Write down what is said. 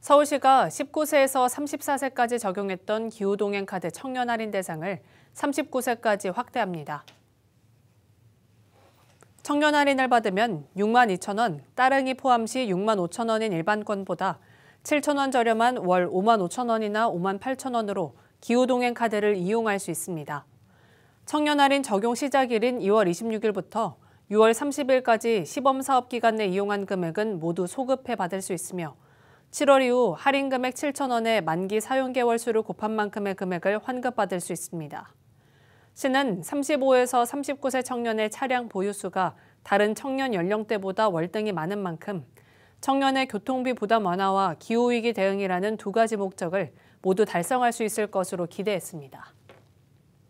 서울시가 19세에서 34세까지 적용했던 기후동행카드 청년 할인 대상을 39세까지 확대합니다. 청년 할인을 받으면 6만 2천 원, 따릉이 포함 시 6만 5천 원인 일반권보다 7천 원 저렴한 월 5만 5천 원이나 5만 8천 원으로 기후동행 카드를 이용할 수 있습니다. 청년 할인 적용 시작일인 2월 26일부터 6월 30일까지 시범 사업 기간 내 이용한 금액은 모두 소급해 받을 수 있으며 7월 이후 할인 금액 7,000원에 만기 사용 개월 수를 곱한 만큼의 금액을 환급받을 수 있습니다. 시는 35에서 39세 청년의 차량 보유수가 다른 청년 연령대보다 월등히 많은 만큼 청년의 교통비 부담 완화와 기후위기 대응이라는 두 가지 목적을 모두 달성할 수 있을 것으로 기대했습니다.